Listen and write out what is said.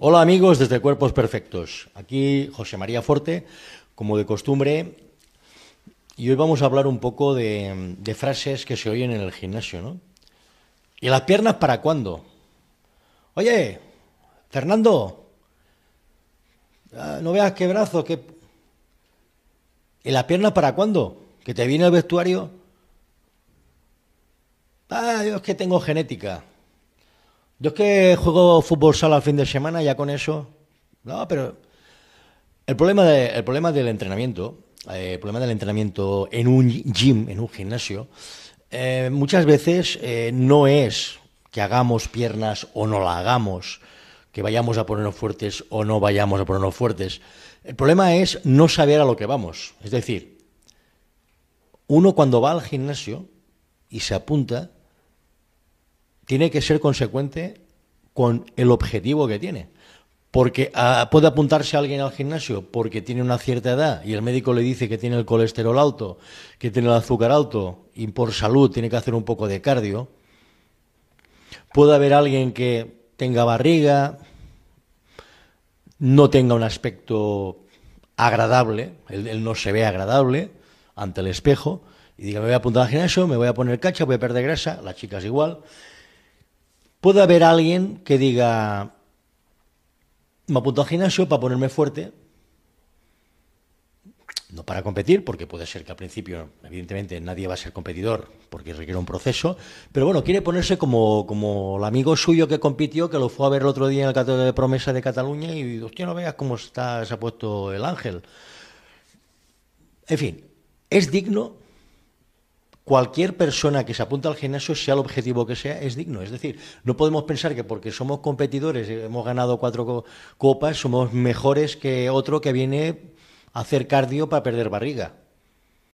Hola amigos desde Cuerpos Perfectos. Aquí José María Forte, como de costumbre. Y hoy vamos a hablar un poco de, frases que se oyen en el gimnasio, ¿no? ¿Y las piernas para cuándo? Oye, Fernando, ah, no veas qué brazo, qué... ¿Y las piernas para cuándo? ¿Que te viene el vestuario? Ah, yo es que tengo genética. Yo es que juego fútbol sala al fin de semana, ya con eso. No, pero el problema, problema del entrenamiento, eh, el problema del entrenamiento en un gym, en un gimnasio, eh, muchas veces eh, no es que hagamos piernas o no la hagamos, que vayamos a ponernos fuertes o no vayamos a ponernos fuertes. El problema es no saber a lo que vamos. Es decir, uno cuando va al gimnasio y se apunta, tiene que ser consecuente con el objetivo que tiene. Porque ah, puede apuntarse alguien al gimnasio porque tiene una cierta edad y el médico le dice que tiene el colesterol alto, que tiene el azúcar alto y por salud tiene que hacer un poco de cardio. Puede haber alguien que tenga barriga, no tenga un aspecto agradable, él, él no se ve agradable ante el espejo y diga me voy a apuntar al gimnasio, me voy a poner cacha, voy a perder grasa, las chicas igual Puede haber alguien que diga, me apunto al gimnasio para ponerme fuerte, no para competir, porque puede ser que al principio, evidentemente, nadie va a ser competidor, porque requiere un proceso, pero bueno, quiere ponerse como, el amigo suyo que compitió, que lo fue a ver el otro día en el Católico de Promesa de Cataluña y, hostia, no veas cómo está, se ha puesto el ángel. En fin, ¿es digno? cualquier persona que se apunta al gimnasio, sea el objetivo que sea, es digno. Es decir, no podemos pensar que porque somos competidores, eh, hemos ganado cuatro copas, somos mejores que otro que viene a hacer cardio para perder barriga.